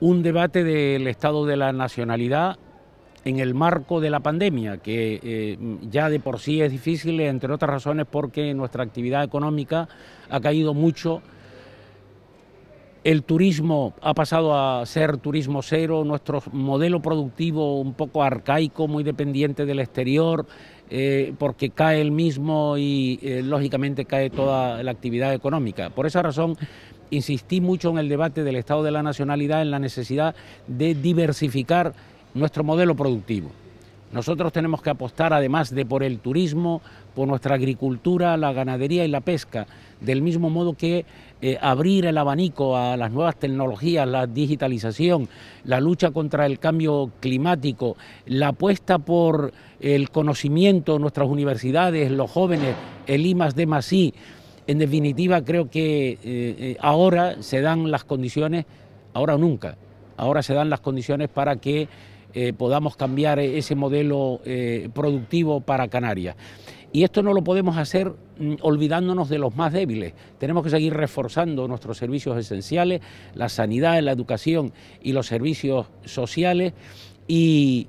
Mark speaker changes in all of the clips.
Speaker 1: un debate del estado de la nacionalidad en el marco de la pandemia, que eh, ya de por sí es difícil, entre otras razones porque nuestra actividad económica ha caído mucho. El turismo ha pasado a ser turismo cero, nuestro modelo productivo un poco arcaico, muy dependiente del exterior, eh, porque cae el mismo y eh, lógicamente cae toda la actividad económica. Por esa razón insistí mucho en el debate del Estado de la Nacionalidad en la necesidad de diversificar nuestro modelo productivo. Nosotros tenemos que apostar, además de por el turismo, por nuestra agricultura, la ganadería y la pesca, del mismo modo que eh, abrir el abanico a las nuevas tecnologías, la digitalización, la lucha contra el cambio climático, la apuesta por el conocimiento, nuestras universidades, los jóvenes, el Imas de D en definitiva, creo que eh, eh, ahora se dan las condiciones, ahora o nunca, ahora se dan las condiciones para que eh, podamos cambiar ese modelo productivo para Canarias. Y esto no lo podemos hacer mm, olvidándonos de los más débiles. Tenemos que seguir reforzando nuestros servicios esenciales, la sanidad, la educación y los servicios sociales y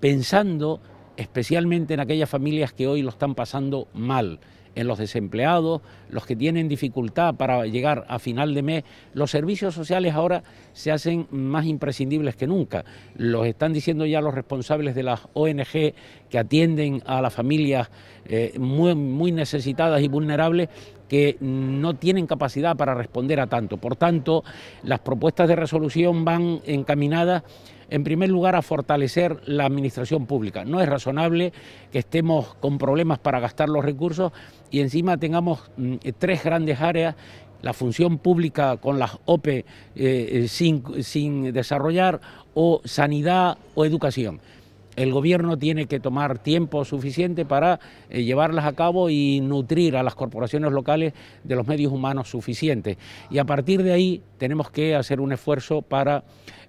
Speaker 1: pensando especialmente en aquellas familias que hoy lo están pasando mal en los desempleados, los que tienen dificultad para llegar a final de mes. Los servicios sociales ahora se hacen más imprescindibles que nunca. Los están diciendo ya los responsables de las ONG que atienden a las familias eh, muy necesitadas y vulnerables que no tienen capacidad para responder a tanto. Por tanto, las propuestas de resolución van encaminadas en primer lugar, a fortalecer la administración pública. No es razonable que estemos con problemas para gastar los recursos y encima tengamos mm, tres grandes áreas la función pública con las OPE eh, eh, sin desarrollar, o sanidad o educación el gobierno tiene que tomar tiempo suficiente para eh, llevarlas a cabo y nutrir a las corporaciones locales de los medios humanos suficientes. Y a partir de ahí tenemos que hacer un esfuerzo para,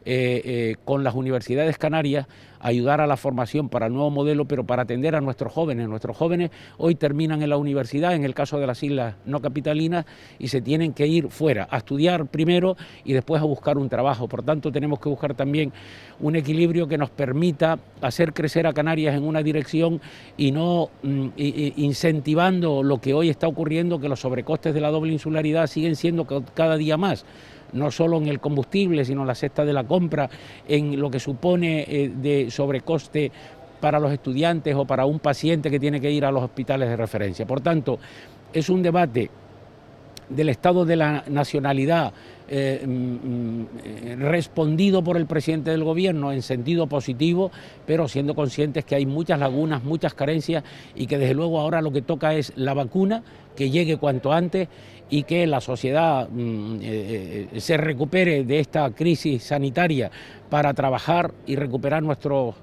Speaker 1: eh, eh, con las universidades canarias, ayudar a la formación para el nuevo modelo, pero para atender a nuestros jóvenes. Nuestros jóvenes hoy terminan en la universidad, en el caso de las islas no capitalinas, y se tienen que ir fuera, a estudiar primero y después a buscar un trabajo. Por tanto, tenemos que buscar también un equilibrio que nos permita hacer crecer a Canarias en una dirección y no mm, incentivando lo que hoy está ocurriendo, que los sobrecostes de la doble insularidad siguen siendo cada día más no solo en el combustible, sino en la cesta de la compra, en lo que supone eh, de sobrecoste para los estudiantes o para un paciente que tiene que ir a los hospitales de referencia. Por tanto, es un debate del Estado de la Nacionalidad eh, mm, mm, respondido por el presidente del gobierno en sentido positivo, pero siendo conscientes que hay muchas lagunas, muchas carencias y que desde luego ahora lo que toca es la vacuna, que llegue cuanto antes y que la sociedad mm, eh, eh, se recupere de esta crisis sanitaria para trabajar y recuperar nuestros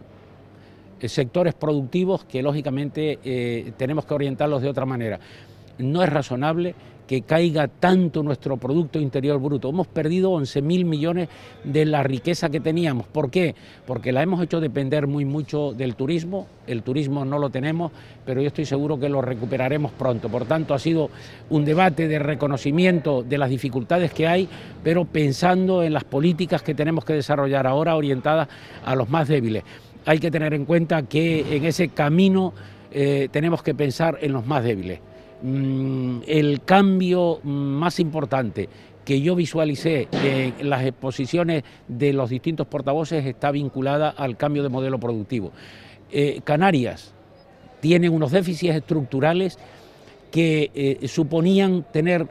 Speaker 1: sectores productivos que lógicamente tenemos que orientarlos de otra manera. No es razonable que caiga tanto nuestro Producto Interior Bruto. Hemos perdido 11 mil millones de la riqueza que teníamos. ¿Por qué? Porque la hemos hecho depender muy mucho del turismo. El turismo no lo tenemos, pero yo estoy seguro que lo recuperaremos pronto. Por tanto, ha sido un debate de reconocimiento de las dificultades que hay, pero pensando en las políticas que tenemos que desarrollar ahora orientadas a los más débiles. Hay que tener en cuenta que en ese camino eh, tenemos que pensar en los más débiles. Mm, el cambio más importante que yo visualicé en las exposiciones de los distintos portavoces está vinculada al cambio de modelo productivo. Eh, Canarias tiene unos déficits estructurales que eh, suponían tener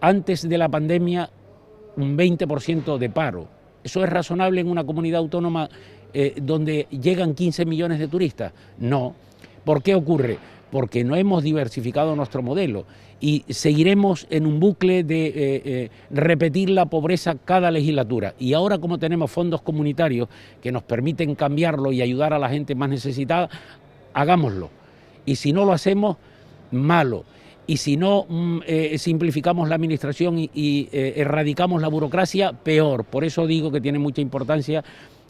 Speaker 1: antes de la pandemia un 20% de paro. ¿Eso es razonable en una comunidad autónoma eh, donde llegan 15 millones de turistas? No. ¿Por qué ocurre? Porque no hemos diversificado nuestro modelo y seguiremos en un bucle de eh, eh, repetir la pobreza cada legislatura. Y ahora como tenemos fondos comunitarios que nos permiten cambiarlo y ayudar a la gente más necesitada, hagámoslo. Y si no lo hacemos, malo. Y si no mm, eh, simplificamos la administración y erradicamos la burocracia, peor. Por eso digo que tiene mucha importancia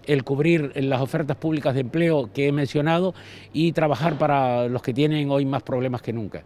Speaker 1: el cubrir las ofertas públicas de empleo que he mencionado y trabajar para los que tienen hoy más problemas que nunca.